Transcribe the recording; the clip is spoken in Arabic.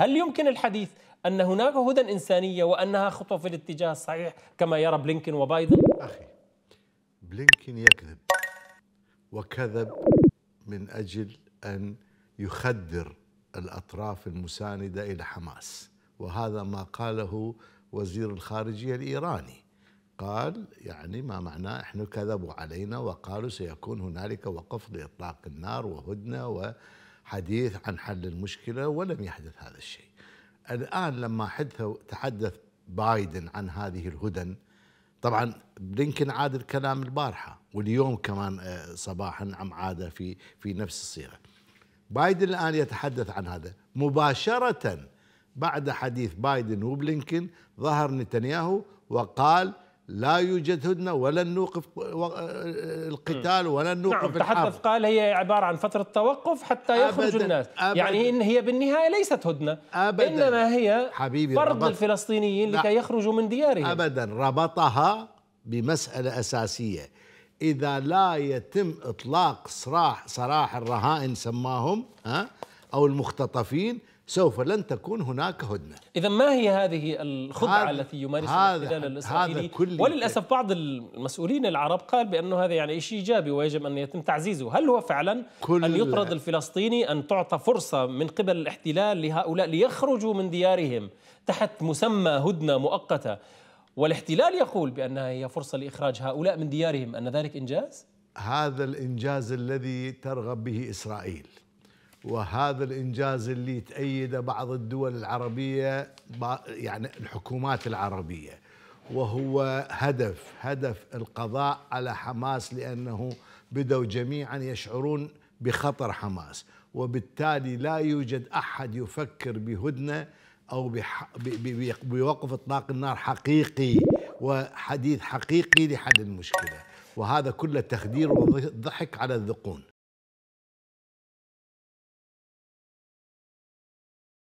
هل يمكن الحديث أن هناك هدى إنسانية وأنها خطوة في الاتجاه الصحيح كما يرى بلينكن وبايدن؟ أخي بلينكن يكذب وكذب من أجل أن يخدر الأطراف المساندة إلى حماس وهذا ما قاله وزير الخارجية الإيراني قال يعني ما معناه احنا كذبوا علينا وقالوا سيكون هنالك وقف لاطلاق النار وهدنه و حديث عن حل المشكله ولم يحدث هذا الشيء. الان لما حدث تحدث بايدن عن هذه الهدن طبعا بلينكن عاد الكلام البارحه واليوم كمان آه، صباحا عم عاده في في نفس الصيغه. بايدن الان يتحدث عن هذا مباشره بعد حديث بايدن وبلينكن ظهر نتنياهو وقال لا يوجد هدنة ولن نوقف آه، القتال ولن نوقف نعم الحرب تحدث قال هي عبارة عن فترة توقف حتى يخرج أبداً الناس أبداً يعني إن هي بالنهاية ليست هدنة أبداً إنما هي حبيبي فرض ربط الفلسطينيين لكي يخرجوا من ديارهم أبدا ربطها بمسألة أساسية إذا لا يتم إطلاق صراح, صراح الرهائن سماهم ها أو المختطفين سوف لن تكون هناك هدنه. اذا ما هي هذه الخدعه هذا التي يمارسها الاحتلال الاسرائيلي؟ هذا كل وللاسف بعض المسؤولين العرب قال بانه هذا يعني شيء ايجابي ويجب ان يتم تعزيزه، هل هو فعلا كل ان يطرد الفلسطيني ان تعطى فرصه من قبل الاحتلال لهؤلاء ليخرجوا من ديارهم تحت مسمى هدنه مؤقته؟ والاحتلال يقول بانها هي فرصه لاخراج هؤلاء من ديارهم، ان ذلك انجاز؟ هذا الانجاز الذي ترغب به اسرائيل. وهذا الإنجاز اللي تأيده بعض الدول العربية يعني الحكومات العربية وهو هدف هدف القضاء على حماس لأنه بدوا جميعا يشعرون بخطر حماس وبالتالي لا يوجد أحد يفكر بهدنة أو بوقف إطلاق النار حقيقي وحديث حقيقي لحل المشكلة وهذا كله تخدير وضحك على الذقون